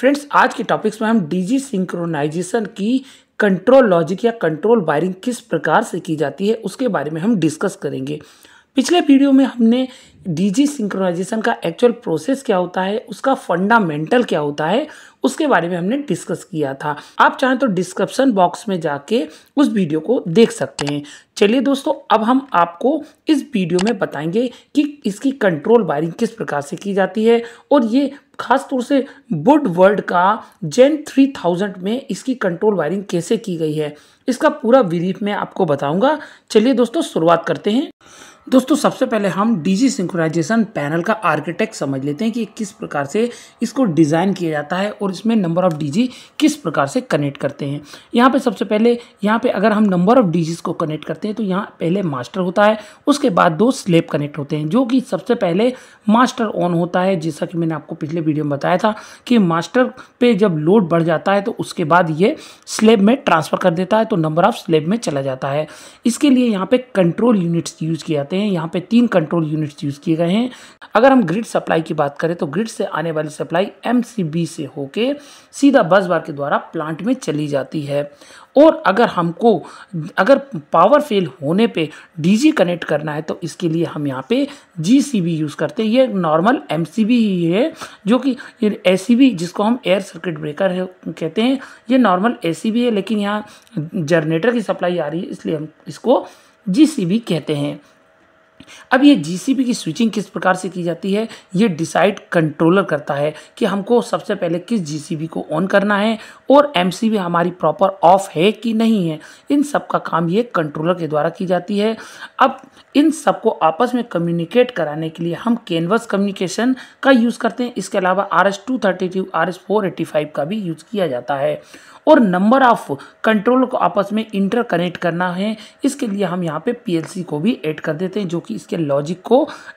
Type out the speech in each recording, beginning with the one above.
friends आज के topics में हम डीजी सिंक्रोनाइजेशन की कंट्रोल लॉजिक या कंट्रोल वायरिंग किस प्रकार से की जाती है उसके बारे में हम डिस्कस करेंगे पिछले वीडियो में हमने डीजी सिंक्रोनाइजेशन का एक्चुअल प्रोसेस क्या होता है उसका फंडामेंटल क्या होता है उसके बारे में हमने डिस्कस किया था आप चाहें तो डिस्क्रिप्शन बॉक्स में जाके उस वीडियो को देख सकते हैं चलिए दोस्तों अब हम आपको इस वीडियो में बताएंगे कि इसकी कंट्रोल वायरिंग किस प्रकार से की जाती है और ये खास तौर से बुड वर्ल्ड का जेन थाउजेंड में इसकी कंट्रोल वायरिंग कैसे की गई है इसका पूरा विरीफ मैं आपको बताऊंगा चलिए दोस्तों शुरुआत करते हैं दोस्तों सबसे पहले हम डीजी सिंक्रोनाइजेशन पैनल का आर्किटेक्ट समझ लेते हैं कि किस प्रकार से इसको डिज़ाइन किया जाता है और इसमें नंबर ऑफ़ डीजी किस प्रकार से कनेक्ट करते हैं यहाँ पे सबसे पहले यहाँ पे अगर हम नंबर ऑफ़ डीजीज़ को कनेक्ट करते हैं तो यहाँ पहले मास्टर होता है उसके बाद दो स्लेब कनेक्ट होते हैं जो कि सबसे पहले मास्टर ऑन होता है जैसा कि मैंने आपको पिछले वीडियो में बताया था कि मास्टर पर जब लोड बढ़ जाता है तो उसके बाद ये स्लेब में ट्रांसफ़र कर देता है तो नंबर ऑफ़ स्लेब में चला जाता है इसके लिए यहाँ पर कंट्रोल यूनिट्स यूज़ किए जाते हैं हैं यहाँ पे तीन कंट्रोल यूनिट्स यूज़ किए गए हैं अगर हम ग्रिड सप्लाई की बात करें तो ग्रिड से आने वाली सप्लाई एम से होके सीधा बस बार के द्वारा प्लांट में चली जाती है और अगर हमको अगर पावर फेल होने पे डीजी कनेक्ट करना है तो इसके लिए हम यहाँ पे जीसीबी यूज़ करते हैं ये नॉर्मल एमसीबी ही है जो कि एसीबी जिसको हम एयर सर्किट ब्रेकर है कहते हैं ये नॉर्मल एसीबी है लेकिन यहाँ जनरेटर की सप्लाई आ रही है इसलिए हम इसको जीसीबी कहते हैं अब ये जीसीबी की स्विचिंग किस प्रकार से की जाती है ये डिसाइड कंट्रोलर करता है कि हमको सबसे पहले किस जीसीबी को ऑन करना है और एमसीबी हमारी प्रॉपर ऑफ है कि नहीं है इन सब का काम ये कंट्रोलर के द्वारा की जाती है अब इन सब को आपस में कम्युनिकेट कराने के लिए हम कैनवस कम्युनिकेशन का यूज़ करते हैं इसके अलावा R S two thirty two R S four eighty five का भी यूज़ किया जाता है और नंबर ऑफ कंट्रोलर को आपस में इंटरकनेक्ट करना है इसके लिए हम यहाँ पे पीएलसी को भी ऐड कर देते हैं जो कि कि इसके लॉजिक को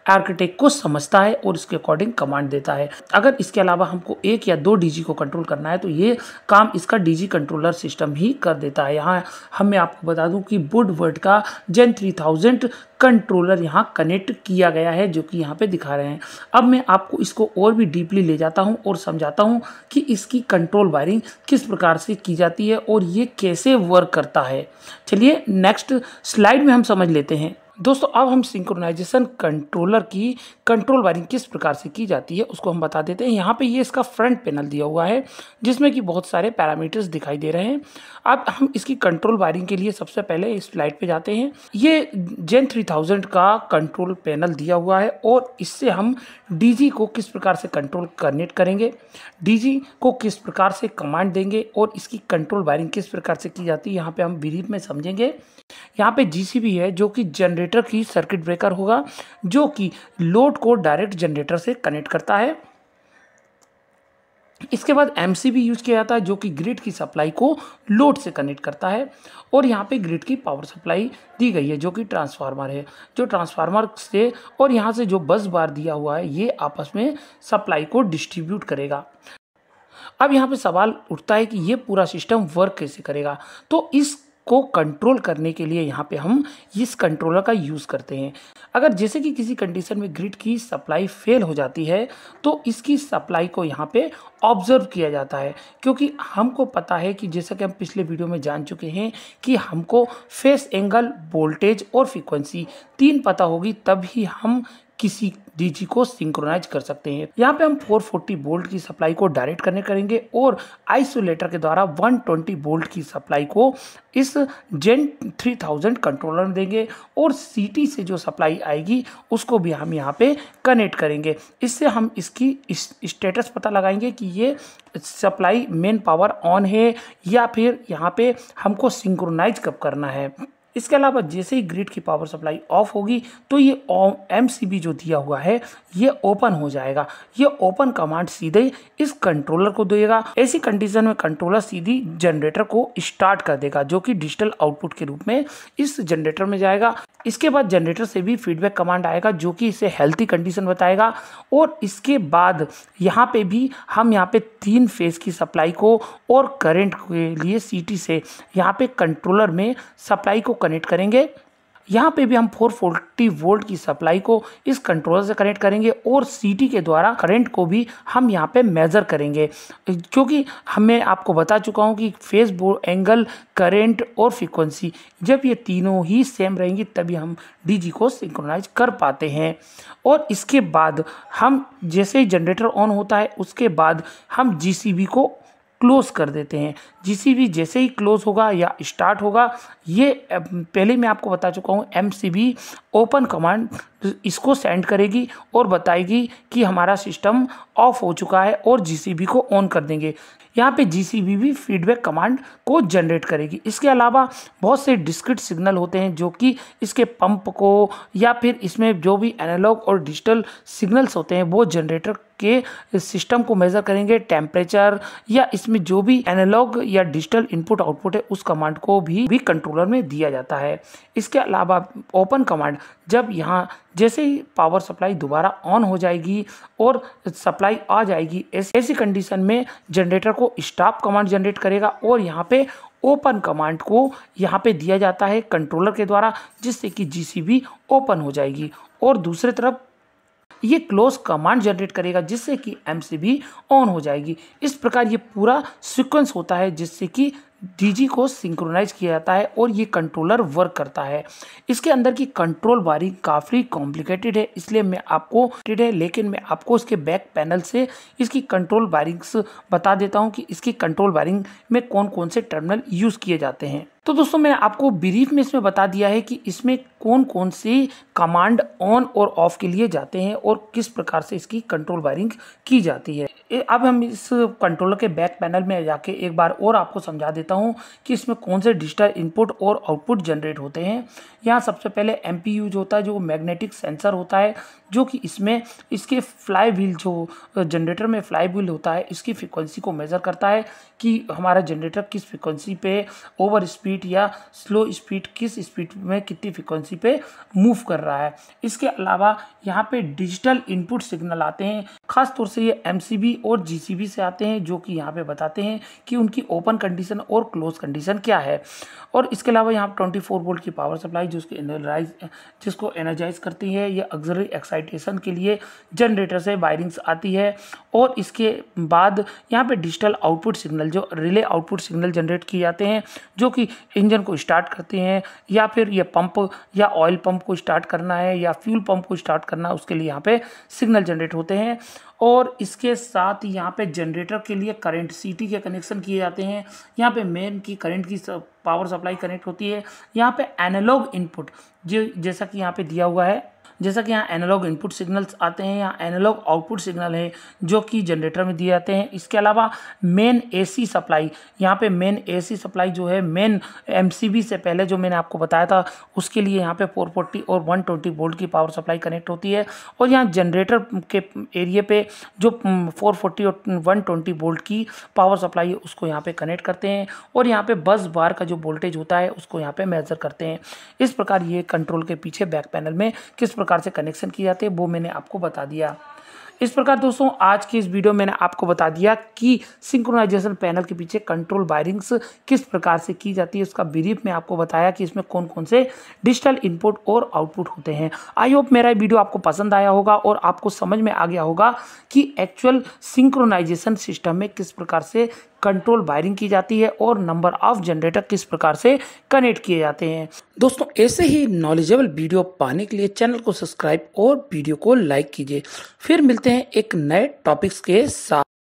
आर्किटेक्ट को समझता है और इसके अकॉर्डिंग कमांड देता है अगर इसके अलावा हमको एक या दो डीजी को कंट्रोल करना है तो ये काम इसका डीजी कंट्रोलर सिस्टम ही कर देता है यहाँ हम मैं आपको बता दूं कि बुड वर्ड का जेन थ्री थाउजेंड कंट्रोलर यहाँ कनेक्ट किया गया है जो कि यहाँ पे दिखा रहे हैं अब मैं आपको इसको और भी डीपली ले जाता हूँ और समझाता हूँ कि इसकी कंट्रोल वायरिंग किस प्रकार से की जाती है और ये कैसे वर्क करता है चलिए नेक्स्ट स्लाइड में हम समझ लेते हैं दोस्तों अब हम सिंक्रोनाइजेशन कंट्रोलर की कंट्रोल वायरिंग किस प्रकार से की जाती है उसको हम बता देते हैं यहाँ पे ये इसका फ्रंट पैनल दिया हुआ है जिसमें कि बहुत सारे पैरामीटर्स दिखाई दे रहे हैं अब हम इसकी कंट्रोल वायरिंग के लिए सबसे पहले इस फ्लाइट पे जाते हैं ये जेन थ्री थाउजेंड का कंट्रोल पैनल दिया हुआ है और इससे हम डी को किस प्रकार से कंट्रोल कनेक्ट करेंगे डी को किस प्रकार से कमांड देंगे और इसकी कंट्रोल वायरिंग किस प्रकार से की जाती है यहाँ पर हम ब्रीफ में समझेंगे यहाँ पे जीसीबी है जो कि जनरेटर की सर्किट ब्रेकर होगा जो कि लोड को डायरेक्ट जनरेटर से कनेक्ट करता है इसके बाद एम यूज किया जाता है जो कि ग्रिड की सप्लाई को लोड से कनेक्ट करता है और यहाँ पे ग्रिड की पावर सप्लाई दी गई है जो कि ट्रांसफार्मर है जो ट्रांसफार्मर से और यहाँ से जो बस बार दिया हुआ है ये आपस में सप्लाई को डिस्ट्रीब्यूट करेगा अब यहाँ पे सवाल उठता है कि ये पूरा सिस्टम वर्क कैसे करेगा तो इस को कंट्रोल करने के लिए यहाँ पे हम इस कंट्रोलर का यूज़ करते हैं अगर जैसे कि किसी कंडीशन में ग्रिड की सप्लाई फेल हो जाती है तो इसकी सप्लाई को यहाँ पे ऑब्जर्व किया जाता है क्योंकि हमको पता है कि जैसा कि हम पिछले वीडियो में जान चुके हैं कि हमको फेस एंगल वोल्टेज और फ्रिक्वेंसी तीन पता होगी तभी हम किसी डीजी को सिंक्रोनाइज कर सकते हैं यहाँ पे हम 440 बोल्ट की सप्लाई को डायरेक्ट करने करेंगे और आइसोलेटर के द्वारा 120 बोल्ट की सप्लाई को इस जेन 3000 कंट्रोलर में देंगे और सीटी से जो सप्लाई आएगी उसको भी हम यहाँ पे कनेक्ट करेंगे इससे हम इसकी स्टेटस इस, पता लगाएंगे कि ये सप्लाई मेन पावर ऑन है या फिर यहाँ पे हमको सिंक्रोनाइज कब करना है इसके अलावा जैसे ही ग्रिड की पावर सप्लाई ऑफ होगी तो ये एम जो दिया हुआ है ये ओपन हो जाएगा ये ओपन कमांड सीधे इस कंट्रोलर को देगा ऐसी कंडीशन में कंट्रोलर सीधी जनरेटर को स्टार्ट कर देगा जो कि डिजिटल आउटपुट के रूप में इस जनरेटर में जाएगा इसके बाद जनरेटर से भी फीडबैक कमांड आएगा जो कि इसे हेल्थी कंडीशन बताएगा और इसके बाद यहाँ पे भी हम यहाँ पे तीन फेज़ की सप्लाई को और करंट के लिए सीटी से यहाँ पे कंट्रोलर में सप्लाई को कनेक्ट करेंगे यहाँ पे भी हम 440 वोल्ट की सप्लाई को इस कंट्रोलर से कनेक्ट करेंगे और सीटी के द्वारा करंट को भी हम यहाँ पे मेज़र करेंगे क्योंकि हमें आपको बता चुका हूँ कि फेस बोर्ड एंगल करंट और फ्रीक्वेंसी जब ये तीनों ही सेम रहेंगी तभी हम डीजी को सिंक्रोनाइज कर पाते हैं और इसके बाद हम जैसे ही जनरेटर ऑन होता है उसके बाद हम जी को क्लोज़ कर देते हैं जी सी बी जैसे ही क्लोज़ होगा या स्टार्ट होगा ये पहले मैं आपको बता चुका हूँ M C B open command इसको सेंड करेगी और बताएगी कि हमारा सिस्टम ऑफ हो चुका है और जी सी बी को ऑन कर देंगे यहाँ पे बी भी फीडबैक कमांड को जनरेट करेगी इसके अलावा बहुत से डिस्क्रिट सिग्नल होते हैं जो कि इसके पंप को या फिर इसमें जो भी एनालॉग और डिजिटल सिग्नल्स होते हैं वो जनरेटर के सिस्टम को मेज़र करेंगे टेम्परेचर या इसमें जो भी एनालॉग या डिजिटल इनपुट आउटपुट है उस कमांड को भी भी कंट्रोलर में दिया जाता है इसके अलावा ओपन कमांड जब यहाँ जैसे ही पावर सप्लाई दोबारा ऑन हो जाएगी और सप्लाई आ जाएगी ऐसी कंडीशन में जनरेटर को स्टॉप कमांड जनरेट करेगा और यहाँ पे ओपन कमांड को यहाँ पे दिया जाता है कंट्रोलर के द्वारा जिससे कि जीसीबी ओपन हो जाएगी और दूसरी तरफ ये क्लोज कमांड जनरेट करेगा जिससे कि एम ऑन हो जाएगी इस प्रकार ये पूरा सीक्वेंस होता है जिससे कि डीजी को सिंक्रोनाइज किया जाता है और ये कंट्रोलर वर्क करता है इसके अंदर की कंट्रोल बारी काफ़ी कॉम्प्लिकेटेड है इसलिए मैं आपको है लेकिन मैं आपको इसके बैक पैनल से इसकी कंट्रोल बारिंग्स बता देता हूँ कि इसकी कंट्रोल बारिंग में कौन कौन से टर्मिनल यूज़ किए जाते हैं तो दोस्तों मैंने आपको ब्रीफ में इसमें बता दिया है कि इसमें कौन कौन से कमांड ऑन और ऑफ के लिए जाते हैं और किस प्रकार से इसकी कंट्रोल वायरिंग की जाती है अब हम इस कंट्रोलर के बैक पैनल में जाके एक बार और आपको समझा देता हूँ कि इसमें कौन से डिजिटल इनपुट और आउटपुट जनरेट होते हैं यहाँ सबसे पहले एम यूज होता है जो मैग्नेटिक सेंसर होता है जो कि इसमें इसके फ्लाई व्हील जो जनरेटर में फ्लाई व्हील होता है इसकी फ्रिक्वेंसी को मेज़र करता है कि हमारा जनरेटर किस फ्रिक्वेंसी पे ओवर स्पीड स्पीड या स्लो स्पीड किस स्पीड में कितनी फ्रिक्वेंसी पे मूव कर रहा है इसके अलावा यहाँ पे डिजिटल इनपुट सिग्नल आते हैं खास तौर से ये एम और जी से आते हैं जो कि यहाँ पे बताते हैं कि उनकी ओपन कंडीशन और क्लोज कंडीशन क्या है और इसके अलावा यहाँ ट्वेंटी फोर वोल्ट की पावर सप्लाई जो उसके एनर्जाइज जिसको एनर्जाइज करती है या अक्सरी एक्साइटेशन के लिए जनरेटर से वायरिंग्स आती है और इसके बाद यहाँ पे डिजिटल आउटपुट सिग्नल जो रिले आउटपुट सिग्नल जनरेट किए जाते हैं जो कि इंजन को स्टार्ट करते हैं या फिर ये पंप या ऑयल पंप को स्टार्ट करना है या फ्यूल पंप को स्टार्ट करना है उसके लिए यहाँ पे सिग्नल जनरेट होते हैं और इसके साथ यहाँ पे जनरेटर के लिए करंट सीटी के कनेक्शन किए जाते हैं यहाँ पे मेन की करंट की पावर सप्लाई कनेक्ट होती है यहाँ पे एनालॉग इनपुट जो जैसा कि यहाँ पे दिया हुआ है जैसा कि यहाँ एनालॉग इनपुट सिग्नल्स आते हैं यहाँ एनालॉग आउटपुट सिग्नल है जो कि जनरेटर में दिए जाते हैं इसके अलावा मेन एसी सप्लाई यहाँ पे मेन एसी सप्लाई जो है मेन एमसीबी से पहले जो मैंने आपको बताया था उसके लिए यहाँ पे 440 और 120 वोल्ट की पावर सप्लाई कनेक्ट होती है और यहाँ जनरेटर के एरिए पे जो फोर और वन वोल्ट की पावर सप्लाई है उसको यहाँ पर कनेक्ट करते हैं और यहाँ पर बस बार का जो वोल्टेज होता है उसको यहाँ पर मेजर करते हैं इस प्रकार ये कंट्रोल के पीछे बैक पैनल में किस प्रकार प्रकार से कनेक्शन किए जाते हैं वो मैंने आपको बता दिया इस प्रकार दोस्तों आज की इस वीडियो में मैंने आपको बता दिया कि सिंक्रोनाइजेशन पैनल के पीछे कंट्रोल वायरिंग्स किस प्रकार से की जाती है उसका ब्रीफ में आपको बताया कि इसमें कौन कौन से डिजिटल इनपुट और आउटपुट होते हैं आई होप मेरा वीडियो आपको पसंद आया होगा और आपको समझ में आ गया होगा कि एक्चुअल सिंक्रोनाइजेशन सिस्टम में किस प्रकार से कंट्रोल वायरिंग की जाती है और नंबर ऑफ जनरेटर किस प्रकार से कनेक्ट किए जाते हैं दोस्तों ऐसे ही नॉलेजेबल वीडियो पाने के लिए चैनल को सब्सक्राइब और वीडियो को लाइक कीजिए फिर मिलते हैं एक नए टॉपिक्स के साथ